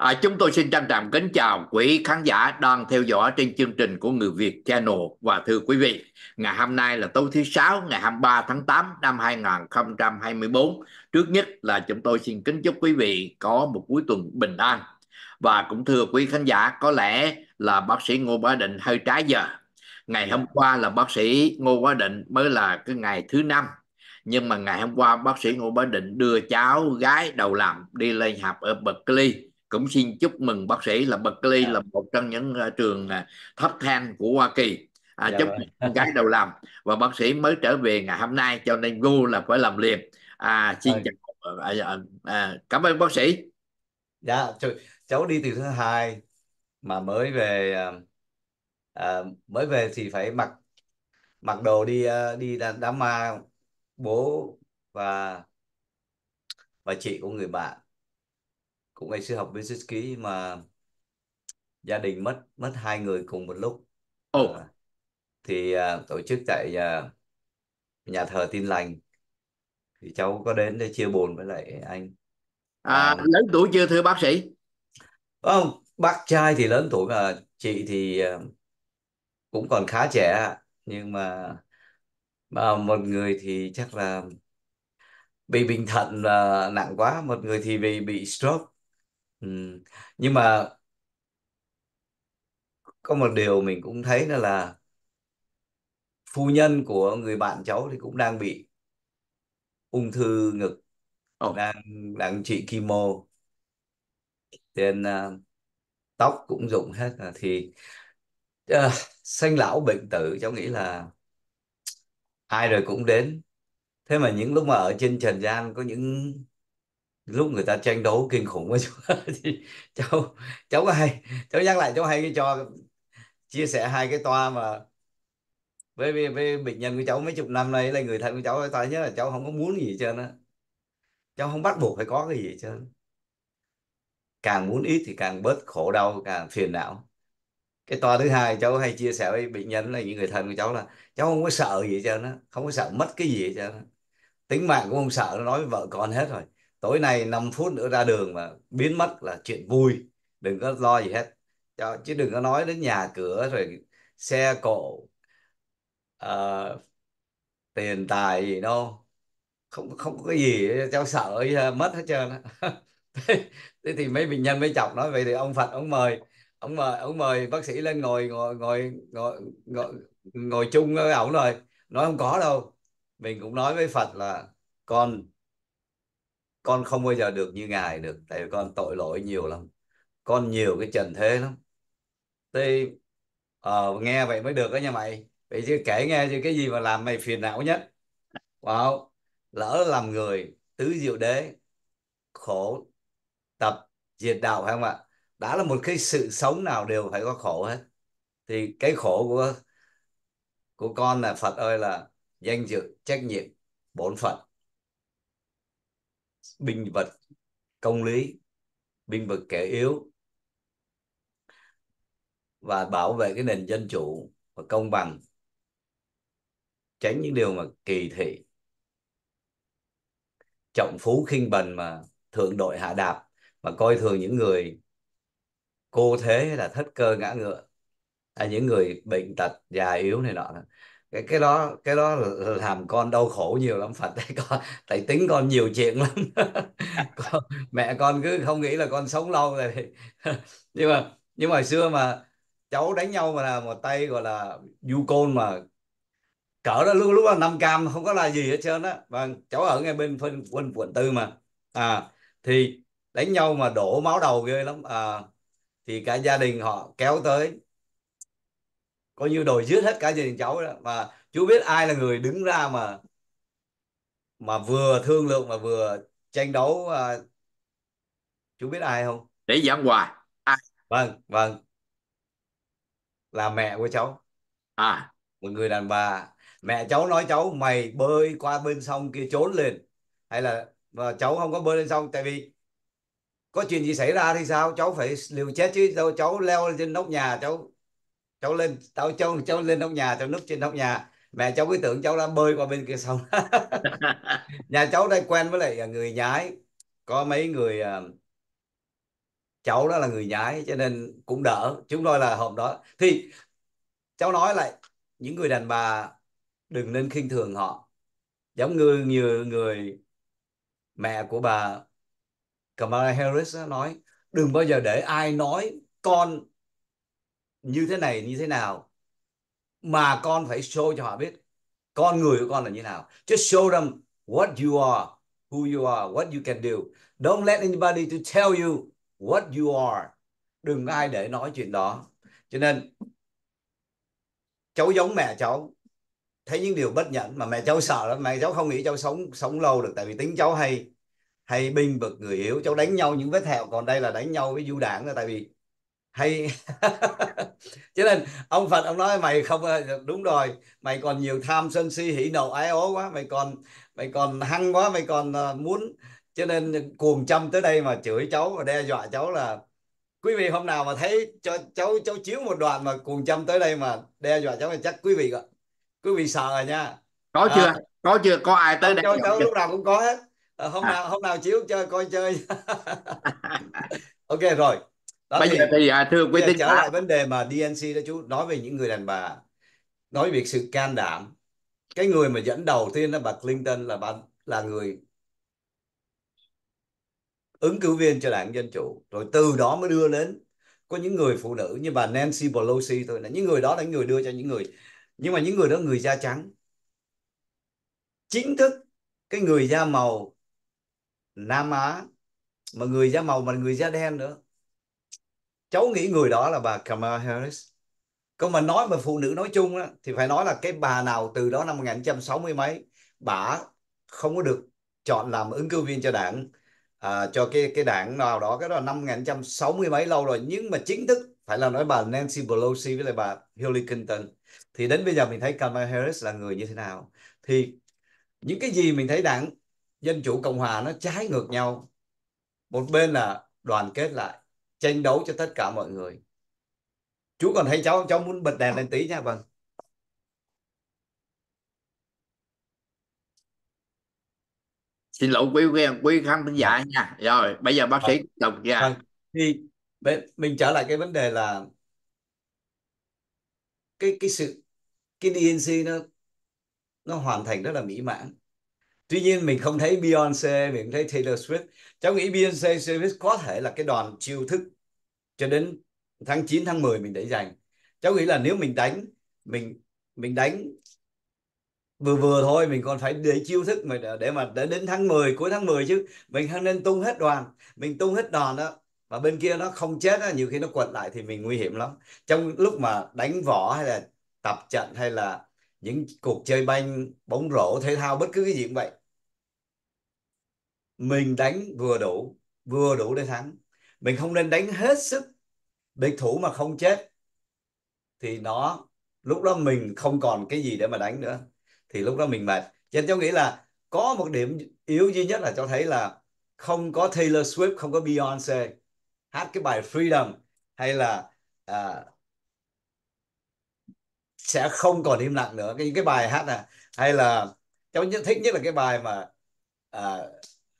À, chúng tôi xin trân trọng kính chào quý khán giả đang theo dõi trên chương trình của Người Việt Channel và thưa quý vị, ngày hôm nay là tối thứ sáu ngày 23 tháng 8 năm 2024. Trước nhất là chúng tôi xin kính chúc quý vị có một cuối tuần bình an. Và cũng thưa quý khán giả, có lẽ là bác sĩ Ngô Bá Định hơi trái giờ. Ngày hôm qua là bác sĩ Ngô Bá Định mới là cái ngày thứ năm nhưng mà ngày hôm qua bác sĩ Ngô Bá Định đưa cháu gái đầu làm đi lên học ở Berkeley cũng xin chúc mừng bác sĩ là Berkeley yeah. Dạ. là một trong những ờ, trường ờ, top 10 của Hoa Kỳ à, yeah. Dạ chúc vâng. mừng gái đầu làm và bác sĩ mới trở về ngày hôm nay cho nên ngu là phải làm liền à xin yeah. Vâng. chào ờ, à, à, à, cảm ơn bác sĩ dạ yeah, cháu đi từ thứ hai mà mới về à, mới về thì phải mặc mặc đồ đi đi đám ma bố và và chị của người bạn cũng ngày xưa học business ký mà gia đình mất mất hai người cùng một lúc oh. à, thì à, tổ chức tại à, nhà thờ Tin Lành thì cháu có đến để chia buồn với lại anh à, à lớn tuổi chưa thưa bác sĩ không bác trai thì lớn tuổi mà chị thì à, cũng còn khá trẻ nhưng mà mà một người thì chắc là bị bệnh thận là nặng quá một người thì bị bị stroke ừ. nhưng mà có một điều mình cũng thấy đó là phu nhân của người bạn cháu thì cũng đang bị ung thư ngực đang đang trị chemo nên à, tóc cũng rụng hết rồi thì à, sanh lão bệnh tử cháu nghĩ là ai rồi cũng đến thế mà những lúc mà ở trên trần gian có những lúc người ta tranh đấu kinh khủng quá cháu thì cháu cháu hay cháu nhắc lại cháu hay cho chia sẻ hai cái toa mà với, với, với bệnh nhân của cháu mấy chục năm nay là người thân của cháu ta nhất là cháu không có muốn gì hết á cháu không bắt buộc phải có cái gì hết càng muốn ít thì càng bớt khổ đau càng phiền não cái toa thứ hai cháu hay chia sẻ với bệnh nhân là những người thân của cháu là cháu không có sợ gì hết trơn á không có sợ mất cái gì hết trơn á tính mạng cũng không sợ nó nói với vợ con hết rồi tối nay 5 phút nữa ra đường mà biến mất là chuyện vui đừng có lo gì hết chứ đừng có nói đến nhà cửa rồi xe cộ uh, tiền tài gì đâu không không có gì cháu sợ mất hết trơn thế, thế thì mấy bệnh nhân mấy chọc nói vậy thì ông Phật ông mời ông mời ông mời bác sĩ lên ngồi ngồi ngồi ngồi ngồi, ngồi chung với ổng rồi nói không có đâu mình cũng nói với Phật là con con không bao giờ được như ngài được tại vì con tội lỗi nhiều lắm con nhiều cái trần thế lắm thế ờ, nghe vậy mới được đó nha mày vậy chứ kể nghe chứ cái gì mà làm mày phiền não nhất wow lỡ làm người tứ diệu đế khổ tập diệt đạo hay không ạ đã là một cái sự sống nào đều phải có khổ hết thì cái khổ của của con là Phật ơi là danh dự trách nhiệm bổn phận binh vật công lý binh vật kẻ yếu và bảo vệ cái nền dân chủ và công bằng tránh những điều mà kỳ thị trọng phú khinh bần mà thượng đội hạ đạp mà coi thường những người cô thế là thất cơ ngã ngựa hay những người bệnh tật già yếu này nọ cái cái đó cái đó làm con đau khổ nhiều lắm Phật đấy con tại tính con nhiều chuyện lắm con, mẹ con cứ không nghĩ là con sống lâu rồi nhưng mà nhưng mà xưa mà cháu đánh nhau mà là một tay gọi là du côn mà cỡ đó lúc lúc là năm cam không có là gì hết trơn á và cháu ở ngay bên phân quân quận tư mà à thì đánh nhau mà đổ máu đầu ghê lắm à thì cả gia đình họ kéo tới coi như đòi giết hết cả gia đình cháu đó mà chú biết ai là người đứng ra mà mà vừa thương lượng mà vừa tranh đấu à, chú biết ai không để giảng hòa à. vâng vâng là mẹ của cháu à một người đàn bà mẹ cháu nói cháu mày bơi qua bên sông kia trốn lên hay là mà vâng, cháu không có bơi lên sông tại vì có chuyện gì xảy ra thì sao cháu phải liều chết chứ đâu cháu leo lên trên nóc nhà cháu cháu lên tao cháu cháu lên nóc nhà cháu núp trên nóc nhà mẹ cháu cứ tưởng cháu đang bơi qua bên kia sông nhà cháu đây quen với lại à, người nhái có mấy người à, cháu đó là người nhái cho nên cũng đỡ chúng tôi là hôm đó thì cháu nói lại những người đàn bà đừng nên khinh thường họ giống như như người mẹ của bà Kamala Harris nói đừng bao giờ để ai nói con như thế này như thế nào mà con phải show cho họ biết con người của con là như nào just show them what you are who you are what you can do don't let anybody to tell you what you are đừng có ai để nói chuyện đó cho nên cháu giống mẹ cháu thấy những điều bất nhẫn mà mẹ cháu sợ lắm mẹ cháu không nghĩ cháu sống sống lâu được tại vì tính cháu hay hay binh vực người yếu cháu đánh nhau những vết thẹo còn đây là đánh nhau với du đảng là tại vì hay cho nên ông Phật ông nói mày không ờ, đúng rồi mày còn nhiều tham sân si hỉ nộ ái ố quá mày còn mày còn hăng quá mày còn ờ, muốn cho nên cuồng châm tới đây mà chửi cháu và đe dọa cháu là quý vị hôm nào mà thấy cho cháu cháu chiếu một đoạn mà cuồng châm tới đây mà đe dọa cháu thì chắc quý vị quý vị sợ rồi nha có chưa à, có chưa có ai tới đây cháu, cháu lúc nào cũng có hết à, hôm à. nào hôm nào chiếu chơi coi chơi ok rồi đó bây thì, giờ thì à, thưa quý tín trở lại vấn đề mà DNC đó chú nói về những người đàn bà nói về sự can đảm cái người mà dẫn đầu tiên là bà Clinton là bà là người ứng cử viên cho đảng dân chủ rồi từ đó mới đưa đến có những người phụ nữ như bà Nancy Pelosi thôi là những người đó là những người đưa cho những người nhưng mà những người đó người da trắng chính thức cái người da màu Nam Á mà người da màu mà người da đen nữa cháu nghĩ người đó là bà Kamala Harris còn mà nói về phụ nữ nói chung á thì phải nói là cái bà nào từ đó năm 1960 mấy bà không có được chọn làm ứng cử viên cho đảng à, cho cái cái đảng nào đó cái đó là năm 1960 mấy lâu rồi nhưng mà chính thức phải là nói bà Nancy Pelosi với lại bà Hillary Clinton thì đến bây giờ mình thấy Kamala Harris là người như thế nào thì những cái gì mình thấy đảng dân chủ cộng hòa nó trái ngược nhau một bên là đoàn kết lại tranh đấu cho tất cả mọi người chú còn thấy cháu cháu muốn bật đèn lên tí nha vâng xin lỗi quý quý quý khán giả nha rồi bây giờ bác sĩ đọc ra vâng. thì mình trở lại cái vấn đề là cái cái sự cái DNC nó nó hoàn thành rất là mỹ mãn tuy nhiên mình không thấy Beyonce mình không thấy Taylor Swift cháu nghĩ Beyonce Swift có thể là cái đoàn chiêu thức cho đến tháng 9 tháng 10 mình để dành cháu nghĩ là nếu mình đánh mình mình đánh vừa vừa thôi mình còn phải để chiêu thức mà để, để mà để đến tháng 10 cuối tháng 10 chứ mình không nên tung hết đoàn mình tung hết đoàn đó và bên kia nó không chết á nhiều khi nó quật lại thì mình nguy hiểm lắm trong lúc mà đánh võ hay là tập trận hay là những cuộc chơi banh bóng rổ thể thao bất cứ cái gì cũng vậy mình đánh vừa đủ vừa đủ để thắng mình không nên đánh hết sức địch thủ mà không chết thì nó lúc đó mình không còn cái gì để mà đánh nữa thì lúc đó mình mệt cho nên cháu nghĩ là có một điểm yếu duy nhất là cháu thấy là không có Taylor Swift không có Beyonce hát cái bài Freedom hay là à, sẽ không còn im lặng nữa cái cái bài hát này hay là cháu nhất thích nhất là cái bài mà à,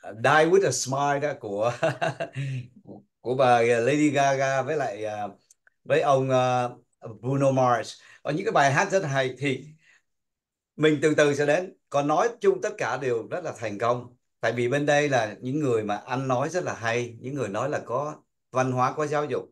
Ờ, Die with a Smile đó của của bà ờ, Lady Gaga với lại ờ, với ông Bruno Mars và những cái bài hát rất hay thì mình từ từ sẽ đến còn nói chung tất cả đều rất là thành công tại vì bên đây là những người mà anh nói rất là hay những người nói là có văn hóa có giáo dục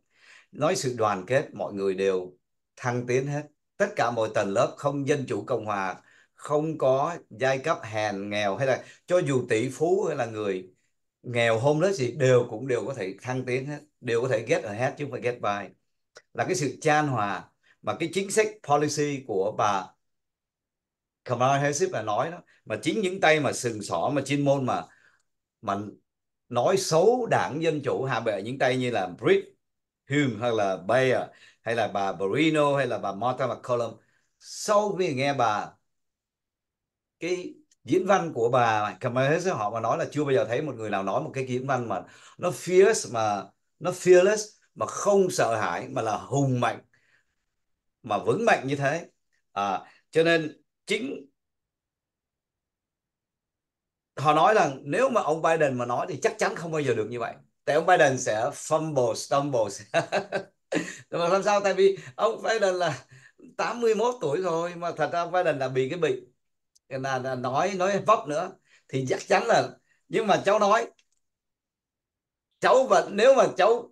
nói sự đoàn kết mọi người đều thăng tiến hết tất cả mọi tầng lớp không dân chủ cộng hòa không có giai cấp hèn nghèo hay là cho dù tỷ phú hay là người nghèo hôm đó gì đều cũng đều có thể thăng tiến hết đều có thể get ở hết chứ không phải get by là cái sự chan hòa mà cái chính sách policy của bà Kamala Harris là nói đó mà chính những tay mà sừng sỏ mà chuyên môn mà mà nói xấu đảng dân chủ hạ bệ những tay như là Brit Hume hay là Bayer hay là bà Barino hay là bà Martha McCollum sau khi nghe bà cái diễn văn của bà Kamala họ mà nói là chưa bao giờ thấy một người nào nói một cái diễn văn mà nó fierce mà nó fearless mà không sợ hãi mà là hùng mạnh mà vững mạnh như thế à, cho nên chính họ nói rằng nếu mà ông Biden mà nói thì chắc chắn không bao giờ được như vậy tại ông Biden sẽ fumble stumble mà làm sao tại vì ông Biden là 81 tuổi rồi mà thật ra ông Biden là bị cái bệnh là, là nói nói vấp nữa thì chắc chắn là nhưng mà cháu nói cháu vẫn nếu mà cháu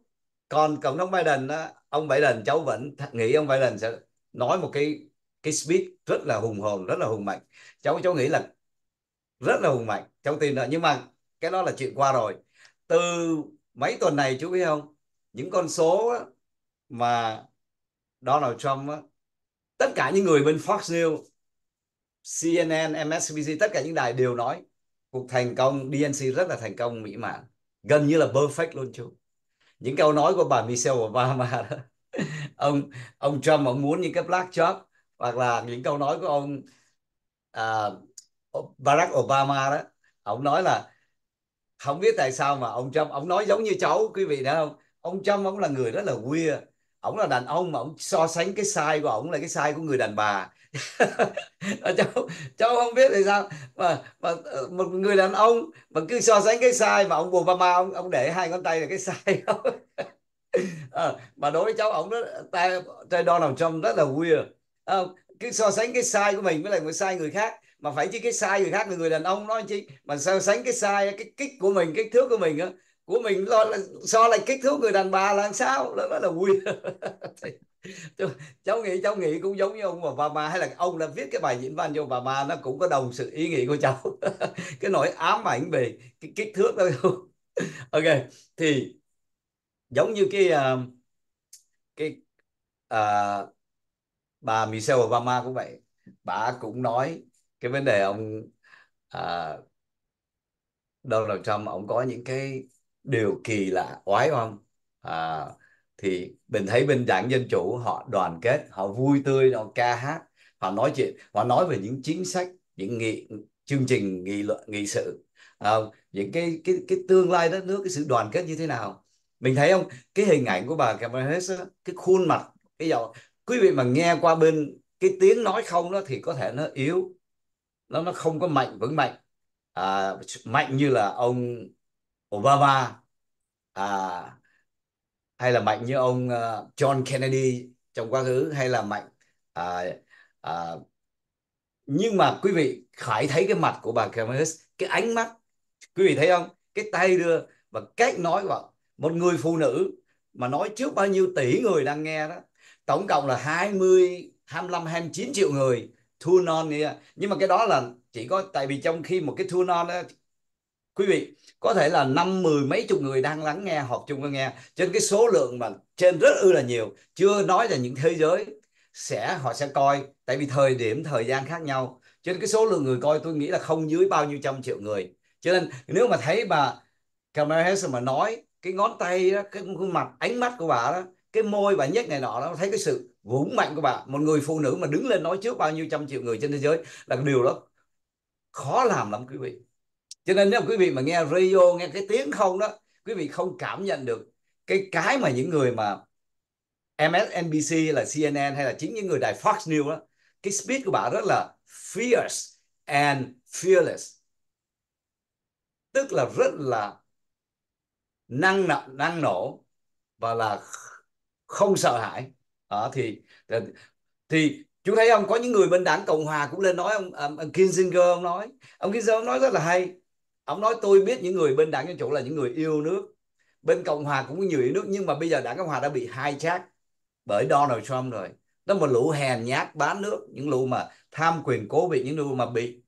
còn cộng thống Biden đó, ông Biden cháu vẫn nghĩ ông Biden sẽ nói một cái cái speech rất là hùng hồn rất là hùng mạnh cháu cháu nghĩ là rất là hùng mạnh cháu tin là nhưng mà cái đó là chuyện qua rồi từ mấy tuần này chú biết không những con số mà Donald Trump tất cả những người bên Fox News CNN, MSNBC tất cả những đài đều nói cuộc thành công DNC rất là thành công mỹ mãn, gần như là perfect luôn chú. Những câu nói của bà Michelle Obama đó. ông ông Trump ông muốn những cái black job hoặc là những câu nói của ông uh, Barack Obama đó, ông nói là không biết tại sao mà ông Trump ông nói giống như cháu quý vị đã không? Ông Trump ông là người rất là weird ổng là đàn ông mà ổng so sánh cái sai của ổng là cái sai của người đàn bà cháu cháu không biết tại sao mà, mà ờ, một người đàn ông mà cứ so sánh cái sai mà ông Obama ông ông để hai ngón tay là cái sai à, ờ, mà đối với cháu ổng đó tay tay Donald Trump rất là weird à, cứ so sánh cái sai của mình với lại một sai người khác mà phải chứ cái sai người khác là người đàn ông nói chứ mà so sánh cái sai cái kích của mình cái thước của mình á của mình lo là so lại kích thước người đàn bà là sao đó, đó là vui cháu nghĩ cháu nghĩ cũng giống như ông bà Obama hay là ông đã viết cái bài diễn văn cho Obama nó cũng có đồng sự ý nghĩ của cháu cái nỗi ám ảnh về cái kích thước đó ok thì giống như cái uh, cái uh, bà Michelle Obama cũng vậy bà cũng nói cái vấn đề ông uh, Donald Trump ông có những cái điều kỳ lạ oái oăm à, thì mình thấy bên đảng dân chủ họ đoàn kết họ vui tươi họ ca hát họ nói chuyện họ nói về những chính sách những nghị chương trình nghị luận nghị sự à, những cái cái cái tương lai đất nước cái sự đoàn kết như thế nào mình thấy không cái hình ảnh của bà Kamala Harris cái khuôn mặt cái giọng quý vị mà nghe qua bên cái tiếng nói không đó thì có thể nó yếu nó nó không có mạnh vững mạnh à, mạnh như là ông Obama à, hay là mạnh như ông ờ, John Kennedy trong quá khứ hay là mạnh à, à, nhưng mà quý vị phải thấy cái mặt của bà Kamala cái ánh mắt quý vị thấy không cái tay đưa và cách nói của một người phụ nữ mà nói trước bao nhiêu tỷ người đang nghe đó tổng cộng là 20 25 29 triệu người thu non nhưng mà cái đó là chỉ có tại vì trong khi một cái thu non đó quý vị có thể là năm mười mấy chục người đang lắng nghe họp chung với nghe trên cái số lượng mà trên rất ư là nhiều chưa nói là những thế giới sẽ họ sẽ coi tại vì thời điểm thời gian khác nhau trên cái số lượng người coi tôi nghĩ là không dưới bao nhiêu trăm triệu người cho nên nếu mà thấy bà Kamala Harris mà nói cái ngón tay đó, cái khuôn mặt ánh mắt của bà đó cái môi bà nhếch này nọ đó thấy cái sự vững mạnh của bà một người phụ nữ mà đứng lên nói trước bao nhiêu trăm triệu người trên thế giới là điều đó khó làm lắm quý vị cho nên nếu quý vị mà nghe radio nghe cái tiếng không đó quý vị không cảm nhận được cái cái mà những người mà MSNBC là CNN hay là chính những người đài Fox News đó cái speed của bà rất là fierce and fearless tức là rất là năng nổ năng nổ và là không sợ hãi đó thì thì chú thấy không có những người bên đảng cộng hòa cũng lên nói ông, ông Kissinger ông nói ông Kissinger ông nói rất là hay ông nói tôi biết những người bên đảng dân chủ là những người yêu nước bên cộng hòa cũng có nhiều yêu nước nhưng mà bây giờ đảng cộng hòa đã bị hai chát bởi donald trump rồi đó là một lũ hèn nhát bán nước những lũ mà tham quyền cố vị những lũ mà bị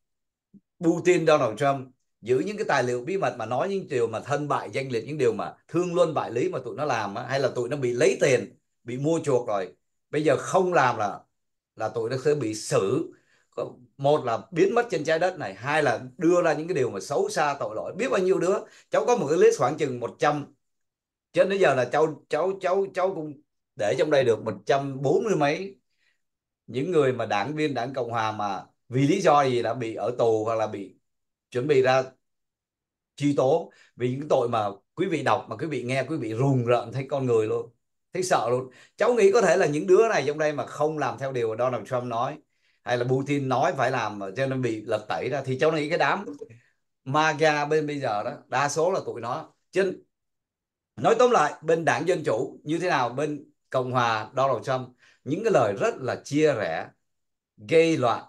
putin donald trump giữ những cái tài liệu bí mật mà nói những điều mà thân bại danh liệt những điều mà thương luân bại lý mà tụi nó làm hay là tụi nó bị lấy tiền bị mua chuộc rồi bây giờ không làm là là tụi nó sẽ bị xử một là biến mất trên trái đất này hai là đưa ra những cái điều mà xấu xa tội lỗi biết bao nhiêu đứa cháu có một cái list khoảng chừng 100 cho đến giờ là cháu cháu cháu cháu cũng để trong đây được 140 mấy những người mà đảng viên đảng cộng hòa mà vì lý do gì đã bị ở tù hoặc là bị chuẩn bị ra truy tố vì những tội mà quý vị đọc mà quý vị nghe quý vị rùng rợn thấy con người luôn thấy sợ luôn cháu nghĩ có thể là những đứa này trong đây mà không làm theo điều mà Donald Trump nói hay là Putin nói phải làm cho nên bị lật tẩy ra thì cháu nghĩ cái đám MAGA bên bây giờ đó đa số là tụi nó chứ nói tóm lại bên đảng dân chủ như thế nào bên cộng hòa Donald Trump những cái lời rất là chia rẽ gây loạn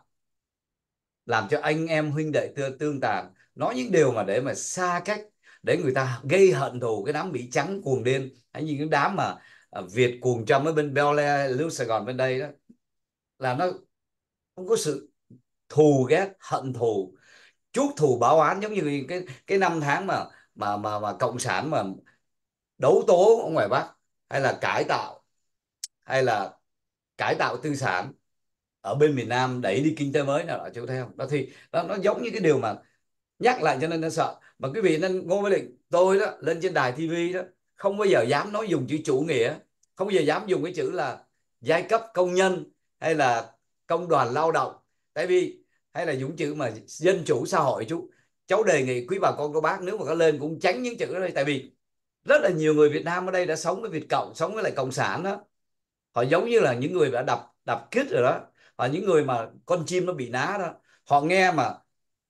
làm cho anh em huynh đệ tương, tương tàn nói những điều mà để mà xa cách để người ta gây hận thù cái đám mỹ trắng cuồng điên hay những cái đám mà à, Việt cuồng trong ở bên Bel Air, Lưu Sài Gòn bên đây đó là nó không có sự thù ghét hận thù chuốc thù báo án giống như cái cái năm tháng mà mà mà mà cộng sản mà đấu tố ở ngoài bắc hay là cải tạo hay là cải tạo tư sản ở bên miền Nam đẩy đi kinh tế mới nào đó chú thấy Đó thì nó, nó giống như cái điều mà nhắc lại cho nên nó sợ. Mà quý vị nên Ngô Minh Định tôi đó lên trên đài TV đó không bao giờ dám nói dùng chữ chủ nghĩa, không bao giờ dám dùng cái chữ là giai cấp công nhân hay là công đoàn lao động tại vì hay là những chữ mà dân chủ xã hội chú cháu đề nghị quý bà con cô bác nếu mà có lên cũng tránh những chữ đó tại vì rất là nhiều người Việt Nam ở đây đã sống với Việt Cộng sống với lại Cộng sản đó họ giống như là những người đã đập đập kích rồi đó họ những người mà con chim nó bị ná đó họ nghe mà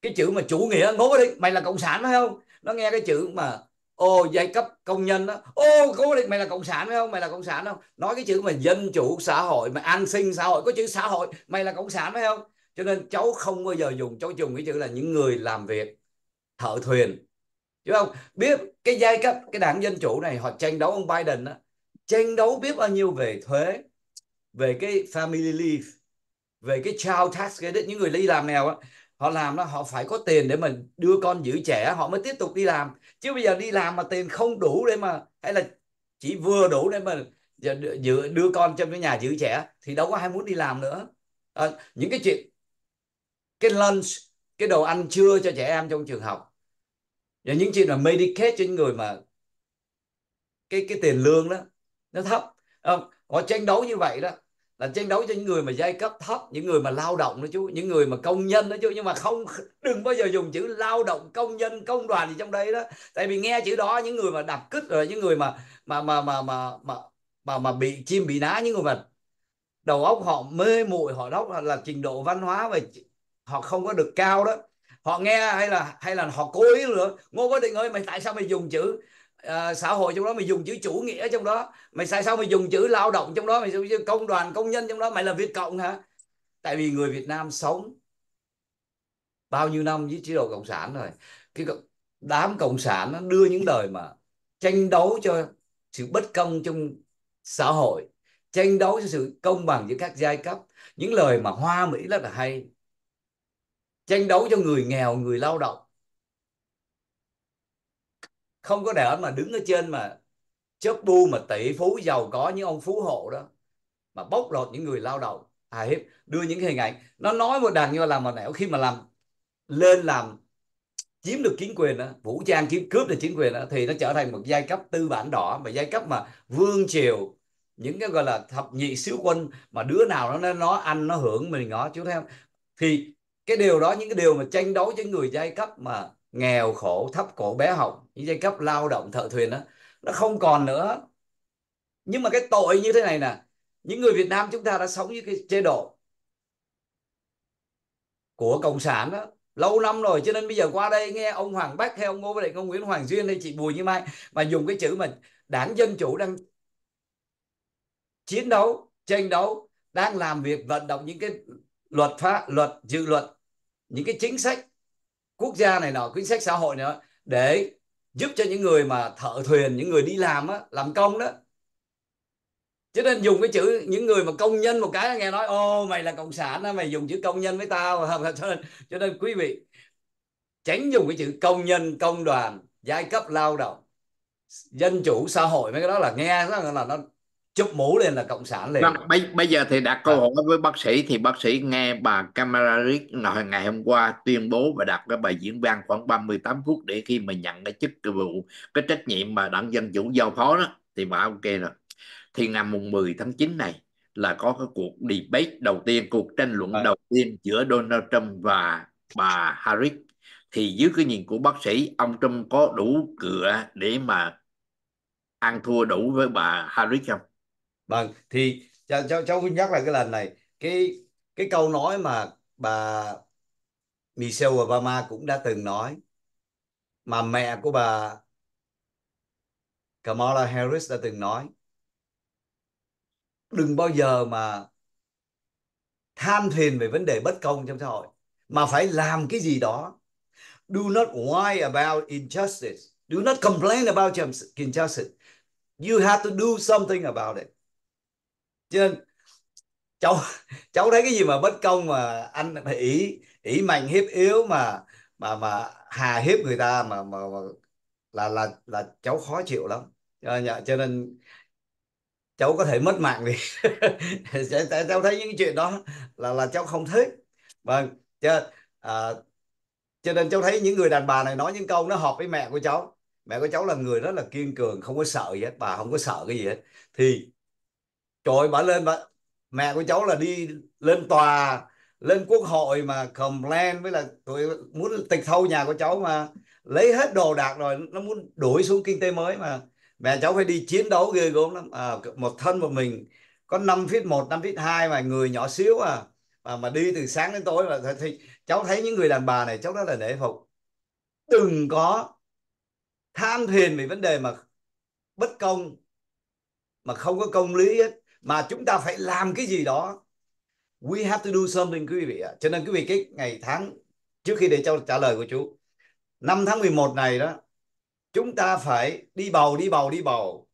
cái chữ mà chủ nghĩa ngố đi mày là cộng sản phải không nó nghe cái chữ mà ô giai cấp công nhân đó ô cố định mày là cộng sản phải không mày là cộng sản không nói cái chữ mà dân chủ xã hội mà an sinh xã hội có chữ xã hội mày là cộng sản phải không cho nên cháu không bao giờ dùng cháu dùng cái chữ là những người làm việc thợ thuyền chứ không biết cái giai cấp cái đảng dân chủ này họ tranh đấu ông Biden đó tranh đấu biết bao nhiêu về thuế về cái family leave về cái child tax credit những người đi làm nghèo á họ làm đó họ phải có tiền để mình đưa con giữ trẻ họ mới tiếp tục đi làm chứ bây giờ đi làm mà tiền không đủ để mà hay là chỉ vừa đủ để mà dự đưa con trong cái nhà giữ trẻ thì đâu có ai muốn đi làm nữa à, những cái chuyện cái lunch cái đồ ăn trưa cho trẻ em trong trường học và những chuyện là medicate cho những người mà cái cái tiền lương đó nó thấp à, họ tranh đấu như vậy đó là chiến đấu cho những người mà giai cấp thấp những người mà lao động đó chú những người mà công nhân đó chú nhưng mà không đừng bao giờ dùng chữ lao động công nhân công đoàn gì trong đây đó tại vì nghe chữ đó những người mà đập kích rồi những người mà mà mà mà mà mà mà, mà bị chim bị ná những người mà đầu óc họ mê muội họ đốc là, là trình độ văn hóa và họ không có được cao đó họ nghe hay là hay là họ cố ý nữa ngô có định ơi mày tại sao mày dùng chữ à, xã hội trong đó mày dùng chữ chủ nghĩa trong đó mày sai sao mày dùng chữ lao động trong đó mày dùng chữ công đoàn công nhân trong đó mày là việt cộng hả tại vì người việt nam sống bao nhiêu năm với chế độ cộng sản rồi cái đám cộng sản nó đưa những lời mà tranh đấu cho sự bất công trong xã hội tranh đấu cho sự công bằng giữa các giai cấp những lời mà hoa mỹ rất là hay tranh đấu cho người nghèo người lao động không có để mà đứng ở trên mà chớp bu mà tỷ phú giàu có những ông phú hộ đó mà bóc lột những người lao động à hiếp đưa những hình ảnh nó nói một đàn như là mà nẻo khi mà làm lên làm chiếm được chính quyền đó, vũ trang chiếm cướp được chính quyền đó, thì nó trở thành một giai cấp tư bản đỏ và giai cấp mà vương triều những cái gọi là thập nhị sứ quân mà đứa nào nó nó ăn nó hưởng mình ngó chú theo thì cái điều đó những cái điều mà tranh đấu với người giai cấp mà nghèo khổ thấp cổ bé họng những giai cấp lao động thợ thuyền đó nó không còn nữa nhưng mà cái tội như thế này nè những người Việt Nam chúng ta đã sống với cái chế độ của cộng sản đó lâu năm rồi cho nên bây giờ qua đây nghe ông Hoàng Bách hay ông Ngô với lại ông Nguyễn Hoàng Duyên hay chị Bùi Như Mai mà dùng cái chữ mình đảng dân chủ đang chiến đấu tranh đấu đang làm việc vận động những cái luật pháp luật dự luật những cái chính sách quốc gia này nọ chính sách xã hội nữa để giúp cho những người mà thợ thuyền những người đi làm á, làm công đó cho nên dùng cái chữ những người mà công nhân một cái nghe nói ô mày là cộng sản á, mày dùng chữ công nhân với tao cho nên cho nên quý vị tránh dùng cái chữ công nhân công đoàn giai cấp lao động dân chủ xã hội mấy cái đó là nghe đó là nó chụp mũ lên là cộng sản liền vâng, bây, bây giờ thì đặt câu vâng. hỏi với bác sĩ thì bác sĩ nghe bà camera nói ngày hôm qua tuyên bố và đặt cái bài diễn văn khoảng 38 phút để khi mà nhận cái chức cái vụ cái trách nhiệm mà đảng dân chủ giao phó đó thì bà ok rồi thì ngày mùng 10 tháng 9 này là có cái cuộc debate đầu tiên cuộc tranh luận à. đầu tiên giữa Donald Trump và bà Harris thì dưới cái nhìn của bác sĩ ông Trump có đủ cửa để mà ăn thua đủ với bà Harris không vâng thì cháu cháu, cháu nhắc lại cái lần này cái cái câu nói mà bà Michelle Obama cũng đã từng nói mà mẹ của bà Kamala Harris đã từng nói đừng bao giờ mà than phiền về vấn đề bất công trong xã hội mà phải làm cái gì đó do not whine about injustice do not complain about injustice you have to do something about it cho nên cháu cháu thấy cái gì mà bất công mà anh phải ý ý mạnh hiếp yếu mà mà mà hà hiếp người ta mà mà, mà là là là cháu khó chịu lắm cho nên cháu có thể mất mạng đi cháu thấy những chuyện đó là là cháu không thích vâng cho à, cho nên cháu thấy những người đàn bà này nói những câu nó hợp với mẹ của cháu mẹ của cháu là người rất là kiên cường không có sợ gì hết bà không có sợ cái gì hết thì trời ơi, bà lên bà, mẹ của cháu là đi lên tòa lên quốc hội mà complain với là tôi muốn tịch thâu nhà của cháu mà lấy hết đồ đạc rồi nó muốn đuổi xuống kinh tế mới mà mẹ cháu phải đi chiến đấu ghê gớm lắm à, một thân một mình có 5 feet 1, 5 feet 2 mà người nhỏ xíu à mà, mà đi từ sáng đến tối mà thì cháu thấy những người đàn bà này cháu rất là nể phục đừng có than phiền về vấn đề mà bất công mà không có công lý hết mà chúng ta phải làm cái gì đó we have to do something quý vị ạ cho nên quý vị cái ngày tháng trước khi để cho trả lời của chú năm tháng 11 này đó chúng ta phải đi bầu đi bầu đi bầu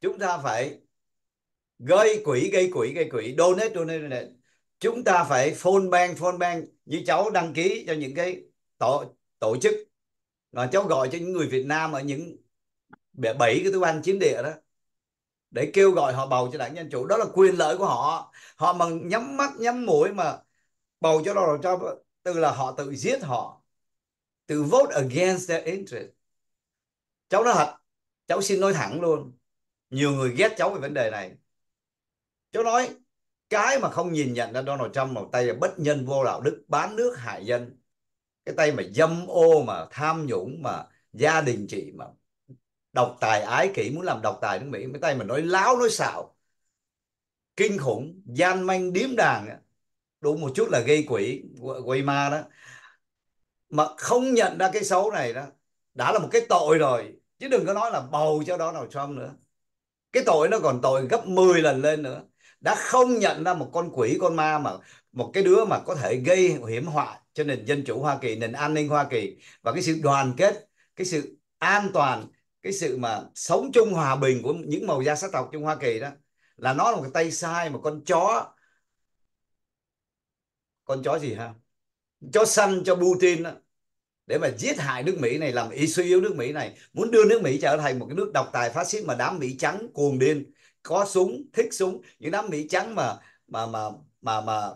chúng ta phải gây quỹ gây quỹ gây quỹ donate donate, donate. chúng ta phải phone bank phone bank như cháu đăng ký cho những cái tổ tổ chức và cháu gọi cho những người Việt Nam ở những bảy cái thứ ban chiến địa đó để kêu gọi họ bầu cho đảng dân chủ đó là quyền lợi của họ họ mà nhắm mắt nhắm mũi mà bầu cho Donald Trump tức là họ tự giết họ tự vote against their interest cháu nói thật cháu xin nói thẳng luôn nhiều người ghét cháu về vấn đề này cháu nói cái mà không nhìn nhận ra Donald Trump một tay là bất nhân vô đạo đức bán nước hại dân cái tay mà dâm ô mà tham nhũng mà gia đình chị mà độc tài ái kỷ muốn làm độc tài nước mỹ mấy tay mà nói láo nói xạo kinh khủng gian manh điếm đàn đủ một chút là gây quỷ quỷ ma đó mà không nhận ra cái xấu này đó đã là một cái tội rồi chứ đừng có nói là bầu cho đó nào Trump nữa cái tội nó còn tội gấp 10 lần lên nữa đã không nhận ra một con quỷ con ma mà một cái đứa mà có thể gây hiểm họa cho nền dân chủ Hoa Kỳ nền an ninh Hoa Kỳ và cái sự đoàn kết cái sự an toàn cái sự mà sống chung hòa bình của những màu da sắc tộc trong Hoa Kỳ đó là nó là một cái tay sai mà con chó con chó gì ha chó săn cho Putin đó, để mà giết hại nước Mỹ này làm y suy yếu nước Mỹ này muốn đưa nước Mỹ trở thành một cái nước độc tài phát xít mà đám Mỹ trắng cuồng điên có súng thích súng những đám Mỹ trắng mà mà mà mà mà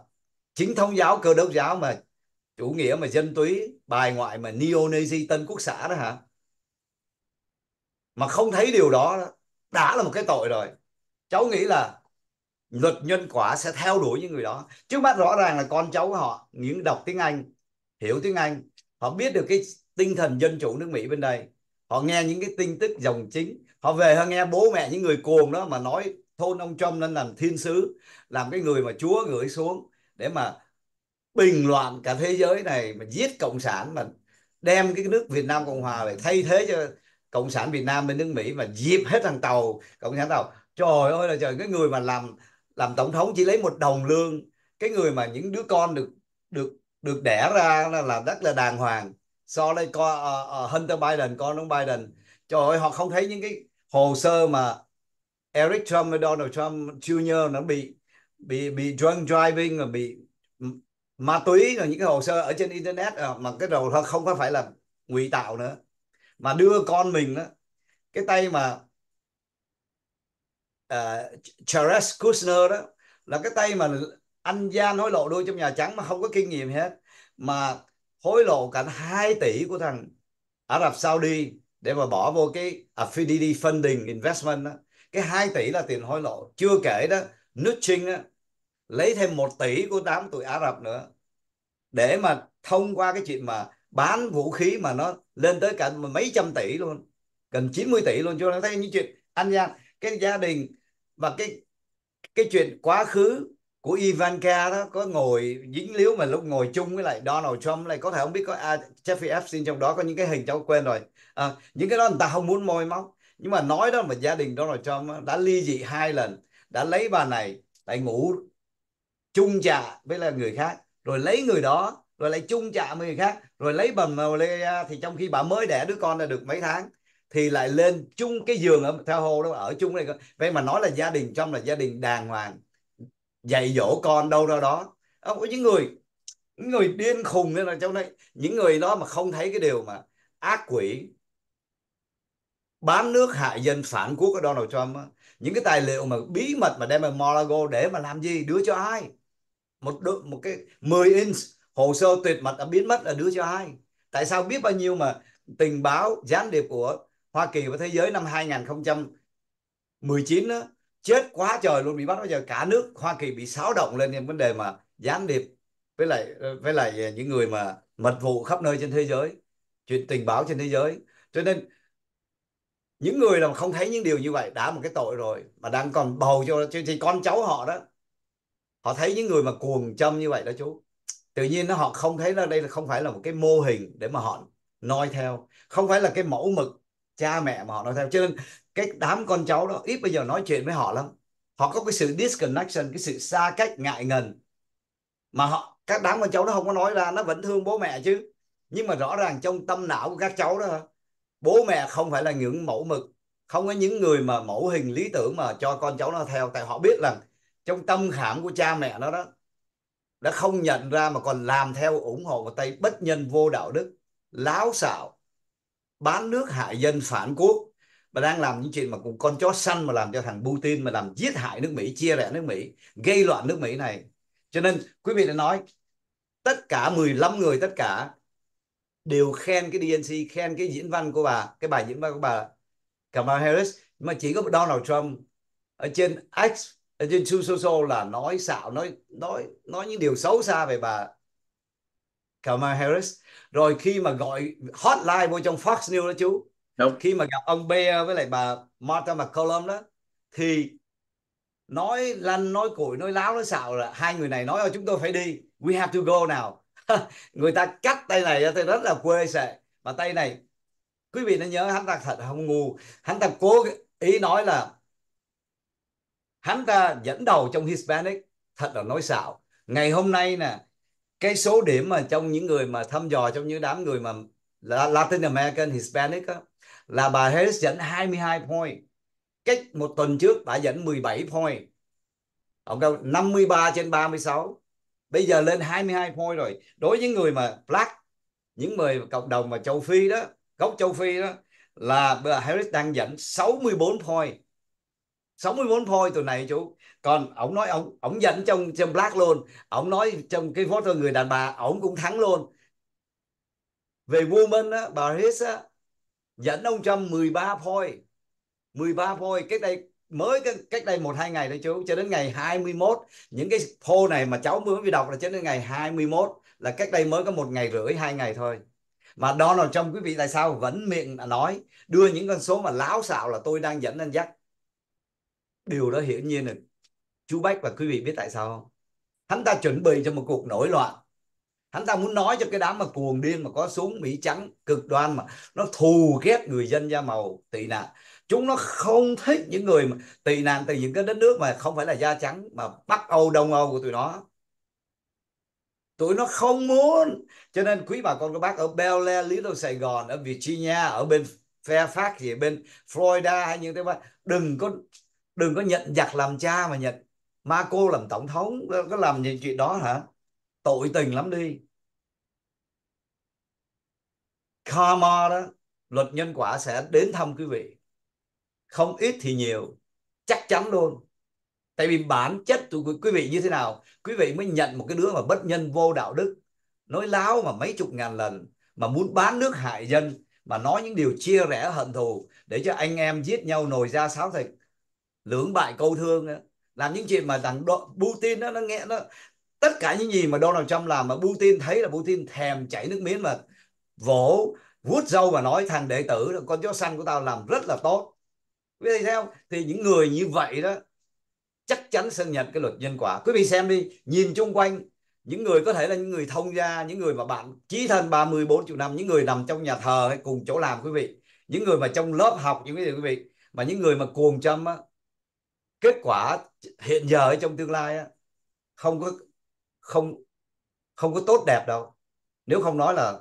chính thống giáo cơ đốc giáo mà chủ nghĩa mà dân túy bài ngoại mà neo nazi tân quốc xã đó hả mà không thấy điều đó đã là một cái tội rồi cháu nghĩ là luật nhân quả sẽ theo đuổi những người đó trước mắt rõ ràng là con cháu họ những đọc tiếng anh hiểu tiếng anh họ biết được cái tinh thần dân chủ nước mỹ bên đây họ nghe những cái tin tức dòng chính họ về họ nghe bố mẹ những người cuồng đó mà nói thôn ông trump nên làm thiên sứ làm cái người mà chúa gửi xuống để mà bình loạn cả thế giới này mà giết cộng sản mà đem cái nước việt nam cộng hòa để thay thế cho cộng sản Việt Nam bên nước Mỹ mà diệp hết thằng tàu cộng sản tàu trời ơi là trời cái người mà làm làm tổng thống chỉ lấy một đồng lương cái người mà những đứa con được được được đẻ ra là, là rất là đàng hoàng so với con uh, uh, Hunter Biden con ông Biden trời ơi họ không thấy những cái hồ sơ mà Eric Trump và Donald Trump Jr nó bị bị bị drunk driving rồi bị ma túy rồi những cái hồ sơ ở trên internet ờ, mà cái đầu không có phải là ngụy tạo nữa mà đưa con mình đó, cái tay mà uh, Charles Kushner đó là cái tay mà anh gian hối lộ đưa trong Nhà Trắng mà không có kinh nghiệm hết mà hối lộ cả 2 tỷ của thằng Ả Rập Saudi để mà bỏ vô cái Affinity Funding Investment đó. cái 2 tỷ là tiền hối lộ chưa kể đó Nutching đó, lấy thêm 1 tỷ của đám tụi Ả Rập nữa để mà thông qua cái chuyện mà bán vũ khí mà nó lên tới cả mấy trăm tỷ luôn gần 90 tỷ luôn cho nó thấy những chuyện anh ra cái gia đình và cái cái chuyện quá khứ của Ivanka đó có ngồi dính líu mà lúc ngồi chung với lại Donald Trump lại có thể không biết có à, Jeffrey Epstein trong đó có những cái hình cháu quên rồi à, những cái đó người ta không muốn môi máu nhưng mà nói đó mà gia đình Donald Trump đã ly dị hai lần đã lấy bà này lại ngủ chung trà với là người khác rồi lấy người đó rồi lại chung trà với người khác rồi lấy bầm màu lê thì trong khi bà mới đẻ đứa con ra được mấy tháng thì lại lên chung cái giường ở theo hồ đó ở chung này vậy mà nói là gia đình trong là gia đình đàng hoàng dạy dỗ con đâu ra đó ông có những người những người điên khùng nên là trong đây những người đó mà không thấy cái điều mà ác quỷ bán nước hại dân phản quốc ở Donald Trump á. những cái tài liệu mà bí mật mà đem về Malago để mà làm gì đưa cho ai một đứa, một cái 10 inch hồ sơ tuyệt mật đã biến mất là đưa cho ai tại sao biết bao nhiêu mà tình báo gián điệp của Hoa Kỳ và thế giới năm 2019 đó, chết quá trời luôn bị bắt bây giờ cả nước Hoa Kỳ bị xáo động lên những vấn đề mà gián điệp với lại với lại những người mà mật vụ khắp nơi trên thế giới chuyện tình báo trên thế giới cho nên những người nào không thấy những điều như vậy đã một cái tội rồi mà đang còn bầu cho thì con cháu họ đó họ thấy những người mà cuồng châm như vậy đó chú tự nhiên nó họ không thấy là đây là không phải là một cái mô hình để mà họ noi theo không phải là cái mẫu mực cha mẹ mà họ noi theo cho nên cái đám con cháu đó ít bây giờ nói chuyện với họ lắm họ có cái sự disconnection cái sự xa cách ngại ngần mà họ các đám con cháu nó không có nói ra nó vẫn thương bố mẹ chứ nhưng mà rõ ràng trong tâm não của các cháu đó bố mẹ không phải là những mẫu mực không có những người mà mẫu hình lý tưởng mà cho con cháu nó theo tại họ biết rằng trong tâm khảm của cha mẹ nó đó đã không nhận ra mà còn làm theo ủng hộ một tay bất nhân vô đạo đức láo xạo bán nước hại dân phản quốc mà đang làm những chuyện mà cùng con chó săn mà làm cho thằng Putin mà làm giết hại nước Mỹ chia rẽ nước Mỹ gây loạn nước Mỹ này cho nên quý vị đã nói tất cả 15 người tất cả đều khen cái DNC khen cái diễn văn của bà cái bài diễn văn của bà Kamala Harris mà chỉ có Donald Trump ở trên X trên Susoso là nói xạo nói nói nói những điều xấu xa về bà Kamala Harris rồi khi mà gọi hotline vô trong Fox News đó chú Đúng. khi mà gặp ông Bear với lại bà Martha McCollum đó thì nói lăn nói củi nói láo nói xạo là hai người này nói là ờ, chúng tôi phải đi we have to go nào người ta cắt tay này ra tay rất là quê sệ mà tay này quý vị nên nhớ hắn ta thật không ngu hắn ta cố ý nói là hắn ta dẫn đầu trong Hispanic thật là nói xạo ngày hôm nay nè cái số điểm mà trong những người mà thăm dò trong những đám người mà Latin American Hispanic á là bà Harris dẫn 22 point cách một tuần trước bà dẫn 17 point ông đâu 53 trên 36 bây giờ lên 22 point rồi đối với người mà black những người cộng đồng mà châu Phi đó gốc châu Phi đó là bà Harris đang dẫn 64 point 64 phôi tuần này chú còn ông nói ông, ông dẫn trong trong black luôn Ông nói trong cái photo người đàn bà ông cũng thắng luôn về woman á, bà Harris á, dẫn ông Trump 13 phôi 13 phôi cách đây mới cách đây một hai ngày đấy chú cho đến ngày 21 những cái phô này mà cháu mới đọc là cho đến ngày 21 là cách đây mới có một ngày rưỡi hai ngày thôi mà Donald Trump quý vị tại sao vẫn miệng nói đưa những con số mà láo xạo là tôi đang dẫn anh dắt điều đó hiển nhiên là chú Bách và quý vị biết tại sao không? Hắn ta chuẩn bị cho một cuộc nổi loạn. Hắn ta muốn nói cho cái đám mà cuồng điên mà có súng Mỹ trắng cực đoan mà nó thù ghét người dân da màu tị nạn. Chúng nó không thích những người mà tị nạn từ những cái đất nước mà không phải là da trắng mà Bắc Âu, Đông Âu của tụi nó. Tụi nó không muốn. Cho nên quý bà con các bác ở Bel Air, Lý Sài Gòn, ở Virginia, ở bên Fairfax gì bên Florida hay những cái đừng có đừng có nhận giặc làm cha mà nhận ma cô làm tổng thống có làm những chuyện đó hả tội tình lắm đi karma đó luật nhân quả sẽ đến thăm quý vị không ít thì nhiều chắc chắn luôn tại vì bản chất của quý vị như thế nào quý vị mới nhận một cái đứa mà bất nhân vô đạo đức nói láo mà mấy chục ngàn lần mà muốn bán nước hại dân mà nói những điều chia rẽ hận thù để cho anh em giết nhau nồi ra sáo thịt lưỡng bại câu thương làm những chuyện mà thằng Putin nó nó nghe nó tất cả những gì mà Donald Trump làm mà Putin thấy là Putin thèm chảy nước miếng mà vỗ vuốt râu và nói thằng đệ tử con chó xanh của tao làm rất là tốt quý vị theo thì những người như vậy đó chắc chắn sẽ nhận cái luật nhân quả quý vị xem đi nhìn chung quanh những người có thể là những người thông gia những người mà bạn chí thân 30 triệu năm những người nằm trong nhà thờ hay cùng chỗ làm quý vị những người mà trong lớp học những cái gì quý vị mà những người mà cuồng châm á, kết quả hiện giờ ở trong tương lai không có không không có tốt đẹp đâu nếu không nói là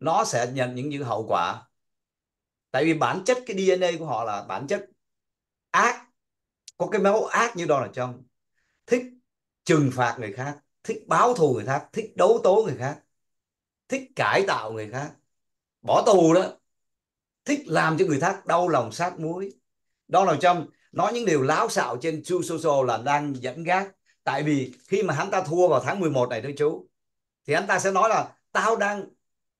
nó sẽ nhận những những hậu quả tại vì bản chất cái DNA của họ là bản chất ác có cái máu ác như đó là trong thích trừng phạt người khác thích báo thù người khác thích đấu tố người khác thích cải tạo người khác bỏ tù đó thích làm cho người khác đau lòng sát muối đó là trong nói những điều láo xạo trên True Social là đang dẫn gác tại vì khi mà hắn ta thua vào tháng 11 này thưa chú thì hắn ta sẽ nói là tao đang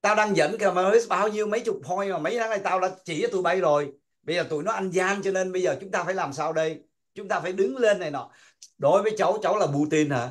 tao đang dẫn Camaris bao nhiêu mấy chục point mà mấy tháng nay tao đã chỉ cho tụi bay rồi bây giờ tụi nó ăn gian cho nên bây giờ chúng ta phải làm sao đây chúng ta phải đứng lên này nọ đối với cháu cháu là Putin hả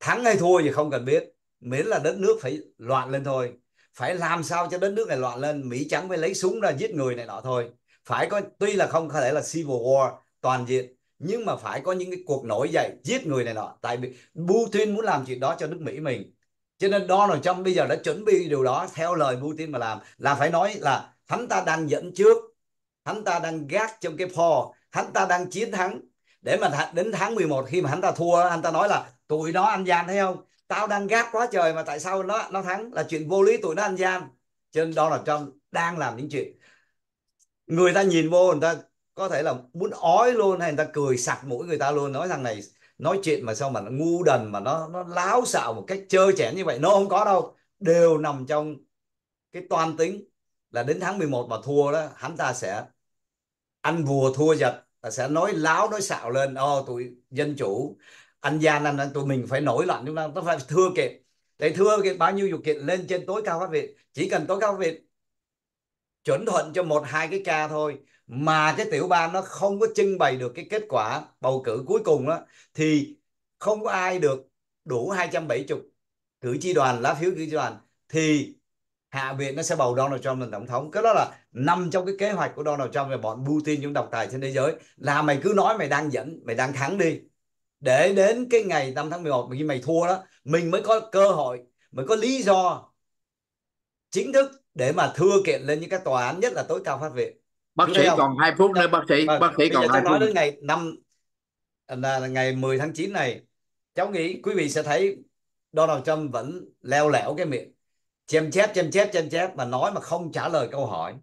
thắng hay thua thì không cần biết miễn là đất nước phải loạn lên thôi phải làm sao cho đất nước này loạn lên mỹ chẳng phải lấy súng ra giết người này nọ thôi phải có tuy là không có thể là civil war toàn diện nhưng mà phải có những cái cuộc nổi dậy giết người này nọ tại vì Putin muốn làm chuyện đó cho nước Mỹ mình cho nên Donald Trump bây giờ đã chuẩn bị điều đó theo lời Putin mà làm là phải nói là hắn ta đang dẫn trước hắn ta đang gác trong cái pho hắn ta đang chiến thắng để mà đến tháng 11 khi mà hắn ta thua anh ta nói là tụi nó ăn gian thấy không tao đang gác quá trời mà tại sao nó nó thắng là chuyện vô lý tụi nó ăn gian cho nên Donald Trump đang làm những chuyện người ta nhìn vô người ta có thể là muốn ói luôn hay người ta cười sặc mũi người ta luôn nói rằng này nói chuyện mà sao mà nó ngu đần mà nó nó láo xạo một cách chơi chẽn như vậy nó không có đâu đều nằm trong cái toan tính là đến tháng 11 mà thua đó hắn ta sẽ ăn vùa thua giật ta sẽ nói láo nói xạo lên ô tụi dân chủ anh gia năm tụi mình phải nổi loạn chúng ta nó phải thưa kịp để thưa kịp bao nhiêu điều kiện lên trên tối cao pháp viện chỉ cần tối cao pháp viện chuẩn thuận cho một hai cái ca thôi mà cái tiểu ban nó không có trưng bày được cái kết quả bầu cử cuối cùng đó thì không có ai được đủ 270 cử tri đoàn lá phiếu cử tri đoàn thì hạ viện nó sẽ bầu Donald Trump làm tổng thống cái đó là nằm trong cái kế hoạch của Donald Trump và bọn Putin chúng độc tài trên thế giới là mày cứ nói mày đang dẫn mày đang thắng đi để đến cái ngày 5 tháng 11 khi mày thua đó mình mới có cơ hội mới có lý do chính thức để mà thưa kiện lên những cái tòa án nhất là tối cao pháp viện bác Đúng sĩ còn 2 phút nữa bác sĩ vâng. bác sĩ còn hai phút nói đến ngày năm là, là ngày 10 tháng 9 này cháu nghĩ quý vị sẽ thấy Donald Trump vẫn leo lẻo cái miệng chém chép chém chép chém chép mà nói mà không trả lời câu hỏi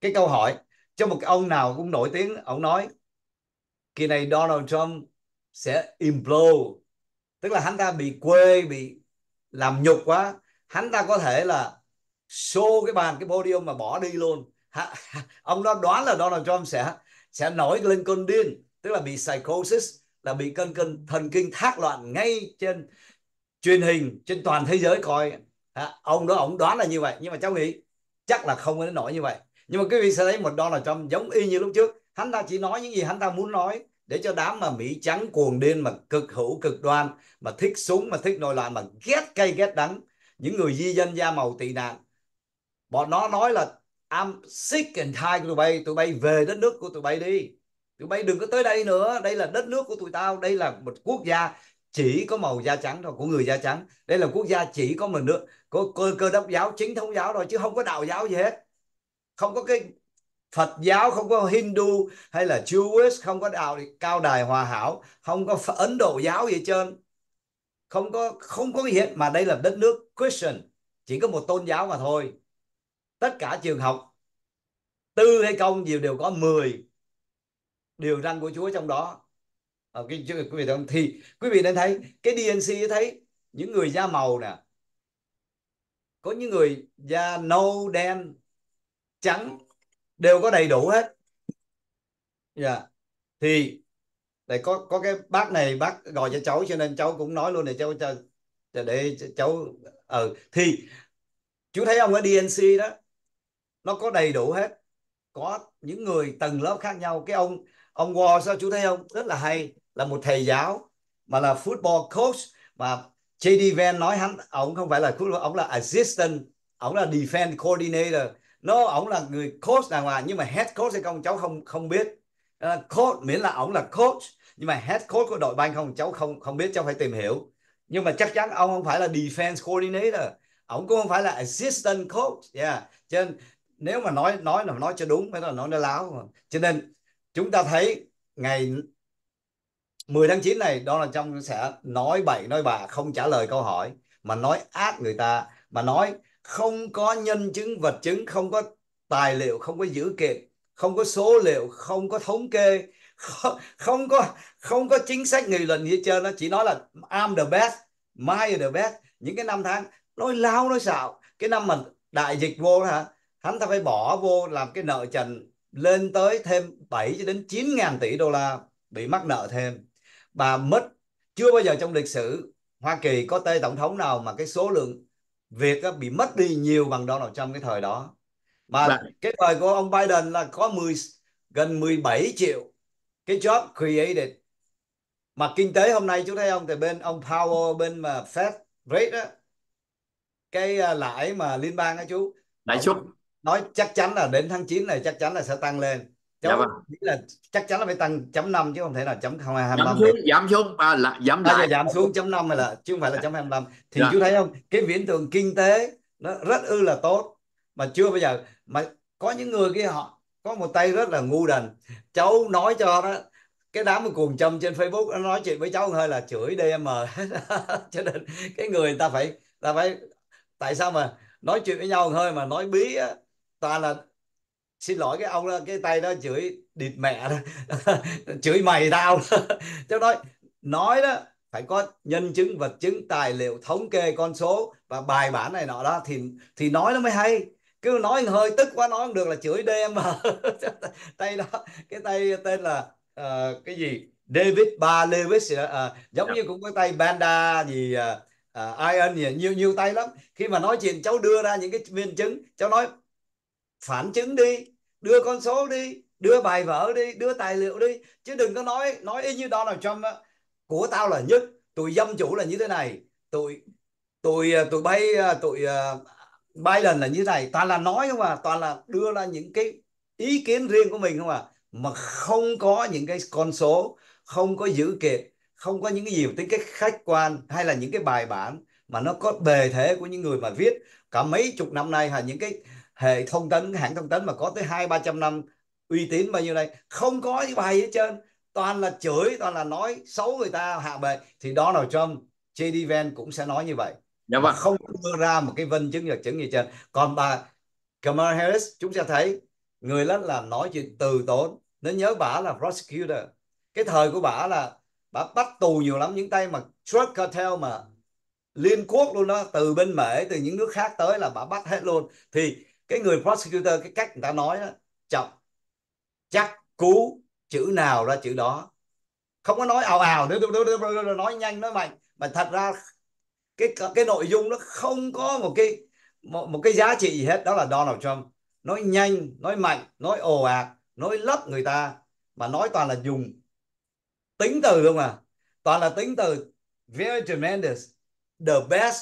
cái câu hỏi cho một ông nào cũng nổi tiếng ông nói kỳ này Donald Trump sẽ implode tức là hắn ta bị quê bị làm nhục quá hắn ta có thể là xô cái bàn cái podium mà bỏ đi luôn ông đó đoán là Donald Trump sẽ sẽ nổi lên cơn điên tức là bị psychosis là bị cơn cơn thần kinh thác loạn ngay trên truyền hình trên toàn thế giới coi à, ông đó ông đoán là như vậy nhưng mà cháu nghĩ chắc là không đến nổi như vậy nhưng mà quý vị sẽ thấy một Donald Trump giống y như lúc trước hắn ta chỉ nói những gì hắn ta muốn nói để cho đám mà Mỹ trắng cuồng điên mà cực hữu cực đoan mà thích súng mà thích nội loạn mà ghét cay ghét đắng những người di dân da màu tị nạn bọn nó nói là I'm sick and tired của tụi bay tụi bay về đất nước của tụi bay đi tụi bay đừng có tới đây nữa đây là đất nước của tụi tao đây là một quốc gia chỉ có màu da trắng thôi của người da trắng đây là quốc gia chỉ có mình nữa có cơ, cơ đốc giáo chính thống giáo rồi chứ không có đạo giáo gì hết không có cái Phật giáo không có Hindu hay là Jewish không có đạo cao đài hòa hảo không có Ấn Độ giáo gì hết trơn không có không có gì hết mà đây là đất nước Christian chỉ có một tôn giáo mà thôi tất cả trường học tư hay công đều đều có 10 điều răn của Chúa trong đó ở à, quý, quý vị không thì quý vị nên thấy cái DNC thấy những người da màu nè có những người da nâu đen trắng đều có đầy đủ hết yeah. Dạ. thì để có có cái bác này bác gọi cho cháu cho nên cháu cũng nói luôn này cháu cho để cháu ờ ừ. thì chú thấy ông ở DNC đó nó có đầy đủ hết có những người tầng lớp khác nhau cái ông ông Wall sao chú thấy không rất là hay là một thầy giáo mà là football coach mà JD Van nói hắn ông không phải là coach ông là assistant ông là defense coordinator nó ông là người coach đàng hoàng nhưng mà head coach hay không cháu không không biết uh, coach miễn là ông là coach nhưng mà head coach của đội banh không cháu không không biết cháu phải tìm hiểu nhưng mà chắc chắn ông không phải là defense coordinator ông cũng không phải là assistant coach yeah. cho nên nếu mà nói nói là nói cho đúng mới là nói nó láo cho nên chúng ta thấy ngày 10 tháng 9 này đó là trong sẽ nói bậy nói bà không trả lời câu hỏi mà nói ác người ta mà nói không có nhân chứng vật chứng không có tài liệu không có dữ kiện không có số liệu không có thống kê không, không có không có chính sách nghị luận gì hết trơn nó chỉ nói là I'm the best my the best những cái năm tháng nói lao nói xạo cái năm mà đại dịch vô hả hắn ta phải bỏ vô làm cái nợ trần lên tới thêm 7 cho đến 9 ngàn tỷ đô la bị mắc nợ thêm bà mất chưa bao giờ trong lịch sử Hoa Kỳ có tên tổng thống nào mà cái số lượng việc bị mất đi nhiều bằng Donald Trump cái thời đó mà Bạn. Dạ. cái thời của ông Biden là có 10 gần 17 triệu cái job created mà kinh tế hôm nay chú thấy không thì bên ông Powell bên mà Fed rate đó cái à, lãi mà liên bang á chú lãi suất nói chắc chắn là đến tháng 9 này chắc chắn là sẽ tăng lên dạ cháu dạ nghĩ là chắc chắn là phải tăng chấm năm chứ không thể là chấm không hai giảm xuống giảm xuống à, là giảm lại à, giảm xuống chấm năm là chứ không phải là chấm hai thì dạ. chú thấy không cái viễn tượng kinh tế nó rất ư là tốt mà chưa bây giờ mà có những người kia họ có một tay rất là ngu đần cháu nói cho đó cái đám mà cuồng châm trên Facebook nó nói chuyện với cháu hơi là chửi DM cho nên cái người ta phải ta phải tại sao mà nói chuyện với nhau hơi mà nói bí á, toàn là xin lỗi cái ông cái tay đó chửi địt mẹ đó chửi mày tao cho nói nói đó phải có nhân chứng vật chứng tài liệu thống kê con số và bài bản này nọ đó thì thì nói nó mới hay cứ nói hơi tức quá nói không được là chửi đêm mà tay đó cái tay tên là uh, cái gì David ba Lewis uh, giống dạ. như cũng có tay Banda gì uh, Iron gì nhiều nhiều tay lắm khi mà nói chuyện cháu đưa ra những cái viên chứng cháu nói phản chứng đi đưa con số đi đưa bài vở đi đưa tài liệu đi chứ đừng có nói nói y như Donald Trump á, của tao là nhất tụi dâm chủ là như thế này tụi tụi à, tụi bay à, tụi à, bay lần là như thế này toàn là nói không à toàn là đưa ra những cái ý kiến riêng của mình không à mà không có những cái con số không có dữ kiện không có những cái gì tính cái khách quan hay là những cái bài bản mà nó có bề thế của những người mà viết cả mấy chục năm nay hay những cái hệ thông tấn hãng thông tấn mà có tới hai ba trăm năm uy tín bao nhiêu đây không có những bài gì hết trơn toàn là chửi toàn là nói xấu người ta hạ bệ thì đó nào trong JD Van cũng sẽ nói như vậy dạ vâng. không đưa ra một cái vân chứng vật chứng gì trên còn bà Kamala Harris chúng ta thấy người lớn là nói chuyện từ tốn nên nhớ bà là prosecutor cái thời của bà là bà bắt tù nhiều lắm những tay mà drug cartel mà liên quốc luôn đó từ bên mễ từ những nước khác tới là bà bắt hết luôn thì cái người prosecutor cái cách người ta nói đó chậm chắc cú chữ nào ra chữ đó không có nói ào ào nữa nói nhanh nói mạnh mà thật ra cái cái nội dung nó không có một cái một, một cái giá trị gì hết đó là Donald Trump nói nhanh nói mạnh nói ồ ạt nói lấp người ta mà nói toàn là dùng tính từ không à toàn là tính từ very tremendous the best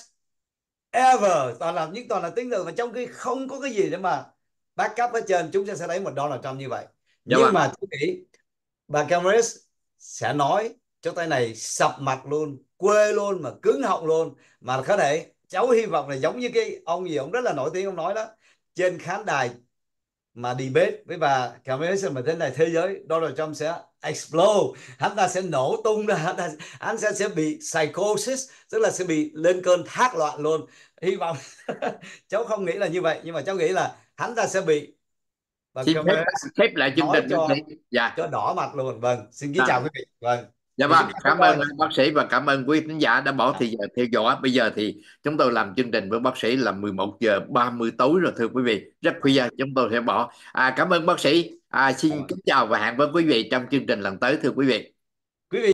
ever toàn là những toàn là tính từ mà trong khi không có cái gì để mà backup ở trên chúng ta sẽ lấy một là trăm như vậy dạ nhưng vâng. mà tôi nghĩ bà Cameras sẽ nói cho tay này sập mặt luôn quê luôn mà cứng họng luôn mà có thể cháu hy vọng là giống như cái ông gì ông rất là nổi tiếng ông nói đó trên khán đài mà debate với bà Cameron mà thế này thế giới Donald Trump sẽ explode hắn ta sẽ nổ tung ra hắn ta hắn sẽ sẽ bị psychosis tức là sẽ bị lên cơn thác loạn luôn hy vọng cháu không nghĩ là như vậy nhưng mà cháu nghĩ là hắn ta sẽ bị và xin phép, phép lại chương trình cho, dạ. cho đỏ mặt luôn vâng xin kính à. chào quý vị vâng dạ vâng cảm ơn bác sĩ và cảm ơn quý khán giả đã bỏ thời giờ theo dõi bây giờ thì chúng tôi làm chương trình với bác sĩ là 11 giờ 30 tối rồi thưa quý vị rất khuya chúng tôi sẽ bỏ à, cảm ơn bác sĩ à, xin dạ vâng. kính chào và hẹn với quý vị trong chương trình lần tới thưa quý vị